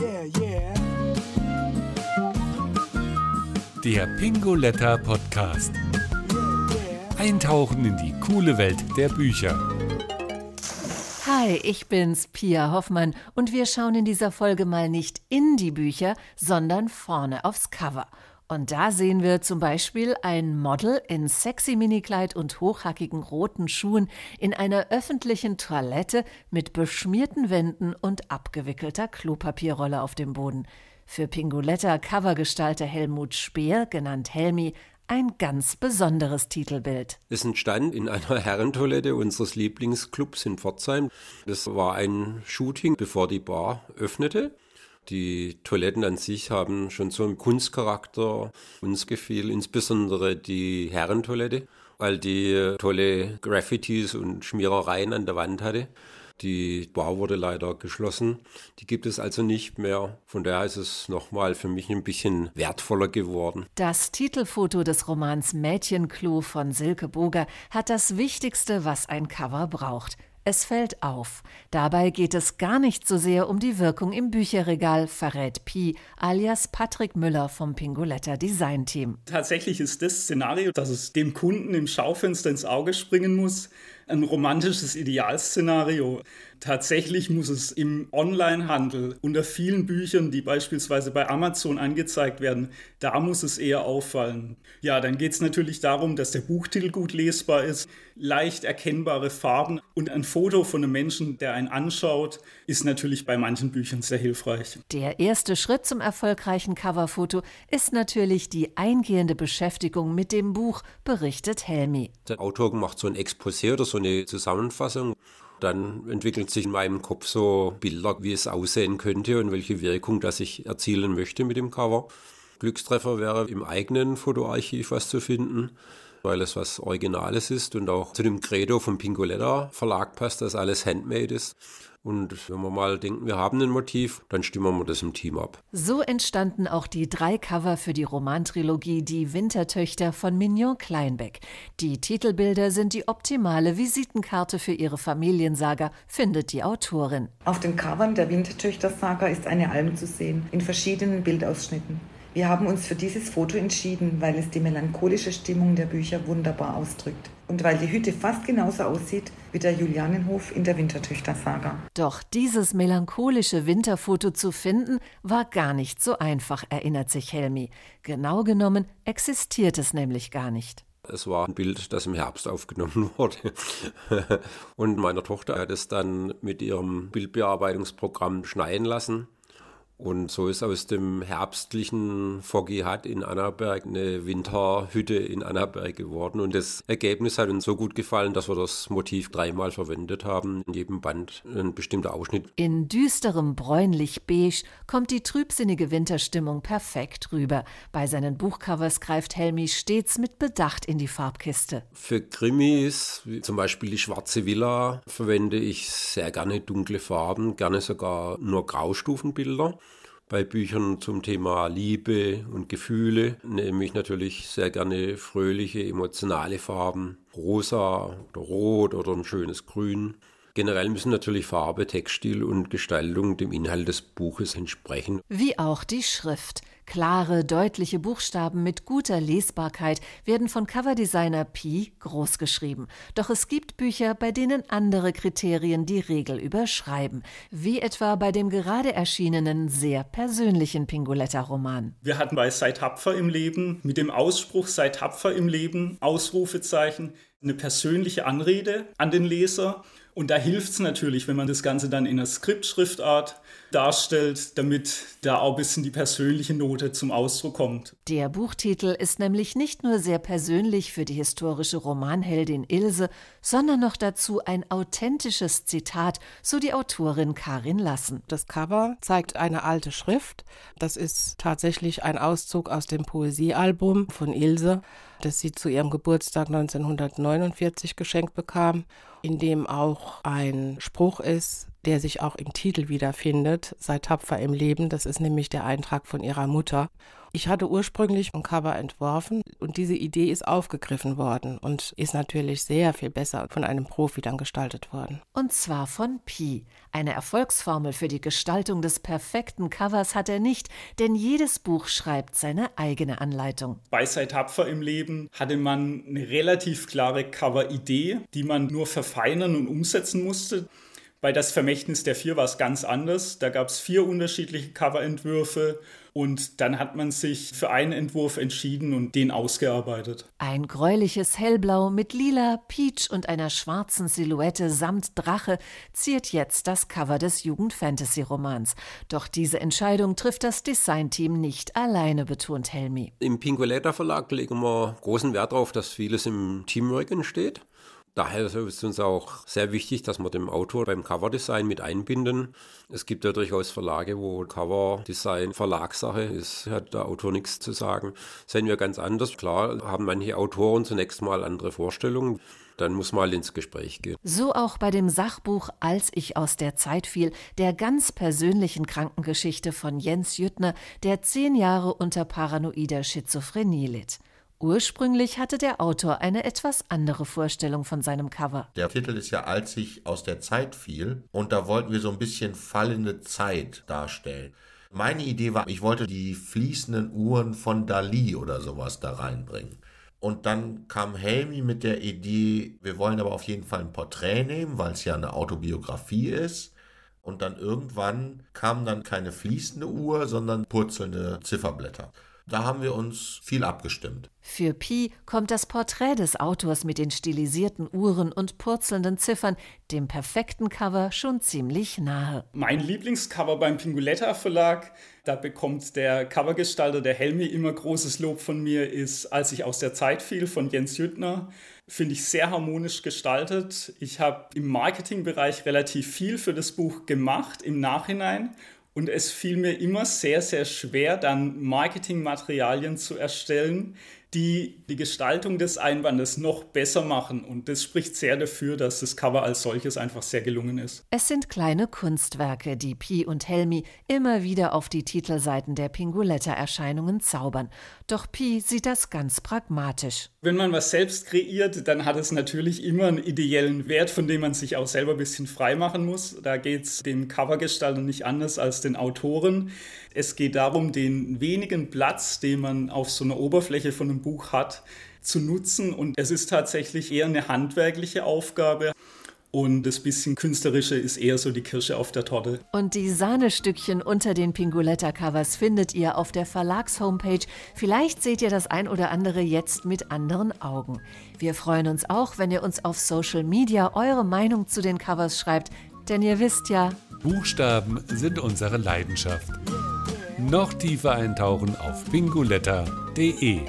Yeah, yeah. Der Pingoletta Podcast. Eintauchen in die coole Welt der Bücher. Hi, ich bin's, Pia Hoffmann, und wir schauen in dieser Folge mal nicht in die Bücher, sondern vorne aufs Cover. Und da sehen wir zum Beispiel ein Model in sexy Minikleid und hochhackigen roten Schuhen in einer öffentlichen Toilette mit beschmierten Wänden und abgewickelter Klopapierrolle auf dem Boden. Für Pinguletta Covergestalter Helmut Speer, genannt Helmi, ein ganz besonderes Titelbild. Es entstand in einer Herrentoilette unseres Lieblingsclubs in Pforzheim. Das war ein Shooting, bevor die Bar öffnete. Die Toiletten an sich haben schon so einen Kunstcharakter. Uns gefiel insbesondere die Herrentoilette, weil die tolle Graffitis und Schmierereien an der Wand hatte. Die Bar wurde leider geschlossen. Die gibt es also nicht mehr. Von daher ist es nochmal für mich ein bisschen wertvoller geworden. Das Titelfoto des Romans Mädchenklo von Silke Boger hat das Wichtigste, was ein Cover braucht. Es fällt auf. Dabei geht es gar nicht so sehr um die Wirkung im Bücherregal, verrät Pi alias Patrick Müller vom Pingoletta Design Team. Tatsächlich ist das Szenario, dass es dem Kunden im Schaufenster ins Auge springen muss, ein romantisches Idealszenario. Tatsächlich muss es im Onlinehandel unter vielen Büchern, die beispielsweise bei Amazon angezeigt werden, da muss es eher auffallen. Ja, dann geht es natürlich darum, dass der Buchtitel gut lesbar ist, leicht erkennbare Farben und ein Foto von einem Menschen, der einen anschaut, ist natürlich bei manchen Büchern sehr hilfreich. Der erste Schritt zum erfolgreichen Coverfoto ist natürlich die eingehende Beschäftigung mit dem Buch, berichtet Helmi. Der Autor macht so ein Exposé oder so so eine Zusammenfassung. Dann entwickeln sich in meinem Kopf so Bilder, wie es aussehen könnte und welche Wirkung das ich erzielen möchte mit dem Cover. Glückstreffer wäre im eigenen Fotoarchiv was zu finden, weil es was Originales ist und auch zu dem Credo vom Pingoletta Verlag passt, dass alles handmade ist. Und wenn wir mal denken, wir haben ein Motiv, dann stimmen wir das im Team ab. So entstanden auch die drei Cover für die Romantrilogie Die Wintertöchter von Mignon Kleinbeck. Die Titelbilder sind die optimale Visitenkarte für ihre Familiensaga, findet die Autorin. Auf den Covern der Wintertöchter-Saga ist eine Alm zu sehen, in verschiedenen Bildausschnitten. Wir haben uns für dieses Foto entschieden, weil es die melancholische Stimmung der Bücher wunderbar ausdrückt und weil die Hütte fast genauso aussieht wie der Julianenhof in der Wintertöchter-Saga. Doch dieses melancholische Winterfoto zu finden, war gar nicht so einfach, erinnert sich Helmi. Genau genommen existiert es nämlich gar nicht. Es war ein Bild, das im Herbst aufgenommen wurde. Und meine Tochter hat es dann mit ihrem Bildbearbeitungsprogramm schneiden lassen und so ist aus dem herbstlichen Foggy Hut in Annaberg eine Winterhütte in Annaberg geworden. Und das Ergebnis hat uns so gut gefallen, dass wir das Motiv dreimal verwendet haben. In jedem Band ein bestimmter Ausschnitt. In düsterem bräunlich-beige kommt die trübsinnige Winterstimmung perfekt rüber. Bei seinen Buchcovers greift Helmi stets mit Bedacht in die Farbkiste. Für Krimis, wie zum Beispiel die Schwarze Villa, verwende ich sehr gerne dunkle Farben, gerne sogar nur Graustufenbilder bei Büchern zum Thema Liebe und Gefühle nehme ich natürlich sehr gerne fröhliche, emotionale Farben, rosa oder rot oder ein schönes Grün. Generell müssen natürlich Farbe, Textil und Gestaltung dem Inhalt des Buches entsprechen. Wie auch die Schrift. Klare, deutliche Buchstaben mit guter Lesbarkeit werden von Coverdesigner Pi großgeschrieben. Doch es gibt Bücher, bei denen andere Kriterien die Regel überschreiben, wie etwa bei dem gerade erschienenen sehr persönlichen Pingoletta-Roman. Wir hatten bei Seid tapfer im Leben mit dem Ausspruch Seid tapfer im Leben, Ausrufezeichen, eine persönliche Anrede an den Leser. Und da hilft es natürlich, wenn man das Ganze dann in einer Skriptschriftart darstellt, damit da auch ein bisschen die persönliche Note zum Ausdruck kommt. Der Buchtitel ist nämlich nicht nur sehr persönlich für die historische Romanheldin Ilse, sondern noch dazu ein authentisches Zitat, so die Autorin Karin Lassen. Das Cover zeigt eine alte Schrift. Das ist tatsächlich ein Auszug aus dem Poesiealbum von Ilse das sie zu ihrem Geburtstag 1949 geschenkt bekam, in dem auch ein Spruch ist, der sich auch im Titel wiederfindet, sei tapfer im Leben, das ist nämlich der Eintrag von ihrer Mutter. Ich hatte ursprünglich ein Cover entworfen und diese Idee ist aufgegriffen worden und ist natürlich sehr viel besser von einem Profi dann gestaltet worden. Und zwar von Pi. Eine Erfolgsformel für die Gestaltung des perfekten Covers hat er nicht, denn jedes Buch schreibt seine eigene Anleitung. Bei Sei tapfer im Leben hatte man eine relativ klare Cover-Idee, die man nur verfeinern und umsetzen musste. Bei Das Vermächtnis der Vier war es ganz anders. Da gab es vier unterschiedliche Coverentwürfe und dann hat man sich für einen Entwurf entschieden und den ausgearbeitet. Ein gräuliches Hellblau mit lila, Peach und einer schwarzen Silhouette samt Drache ziert jetzt das Cover des Jugend-Fantasy-Romans. Doch diese Entscheidung trifft das Designteam nicht alleine, betont Helmi. Im Pingueletta Verlag legen wir großen Wert darauf, dass vieles im Teamwork entsteht. Daher ist es uns auch sehr wichtig, dass wir den Autor beim Coverdesign mit einbinden. Es gibt ja durchaus Verlage, wo Coverdesign Verlagssache ist, hat der Autor nichts zu sagen. Sehen wir ganz anders. Klar haben manche Autoren zunächst mal andere Vorstellungen dann muss mal ins Gespräch gehen. So auch bei dem Sachbuch Als ich aus der Zeit fiel, der ganz persönlichen Krankengeschichte von Jens Jüttner, der zehn Jahre unter paranoider Schizophrenie litt. Ursprünglich hatte der Autor eine etwas andere Vorstellung von seinem Cover. Der Titel ist ja Als ich aus der Zeit fiel und da wollten wir so ein bisschen fallende Zeit darstellen. Meine Idee war, ich wollte die fließenden Uhren von Dali oder sowas da reinbringen. Und dann kam Helmi mit der Idee, wir wollen aber auf jeden Fall ein Porträt nehmen, weil es ja eine Autobiografie ist. Und dann irgendwann kam dann keine fließende Uhr, sondern purzelnde Zifferblätter. Da haben wir uns viel abgestimmt. Für Pi kommt das Porträt des Autors mit den stilisierten Uhren und purzelnden Ziffern dem perfekten Cover schon ziemlich nahe. Mein Lieblingscover beim Pinguletta Verlag, da bekommt der Covergestalter, der Helmi, immer großes Lob von mir, ist Als ich aus der Zeit fiel von Jens Jüttner. Finde ich sehr harmonisch gestaltet. Ich habe im Marketingbereich relativ viel für das Buch gemacht im Nachhinein und es fiel mir immer sehr, sehr schwer, dann Marketingmaterialien zu erstellen, die die Gestaltung des Einbandes noch besser machen. Und das spricht sehr dafür, dass das Cover als solches einfach sehr gelungen ist. Es sind kleine Kunstwerke, die Pi und Helmi immer wieder auf die Titelseiten der Pinguletta-Erscheinungen zaubern. Doch Pi sieht das ganz pragmatisch. Wenn man was selbst kreiert, dann hat es natürlich immer einen ideellen Wert, von dem man sich auch selber ein bisschen frei machen muss. Da geht es dem Covergestalter nicht anders als den Autoren. Es geht darum, den wenigen Platz, den man auf so einer Oberfläche von einem Buch hat, zu nutzen. Und es ist tatsächlich eher eine handwerkliche Aufgabe. Und das bisschen künstlerische ist eher so die Kirsche auf der Torte. Und die Sahnestückchen unter den Pinguletta-Covers findet ihr auf der Verlags-Homepage. Vielleicht seht ihr das ein oder andere jetzt mit anderen Augen. Wir freuen uns auch, wenn ihr uns auf Social Media eure Meinung zu den Covers schreibt. Denn ihr wisst ja, Buchstaben sind unsere Leidenschaft. Noch tiefer eintauchen auf pinguletta.de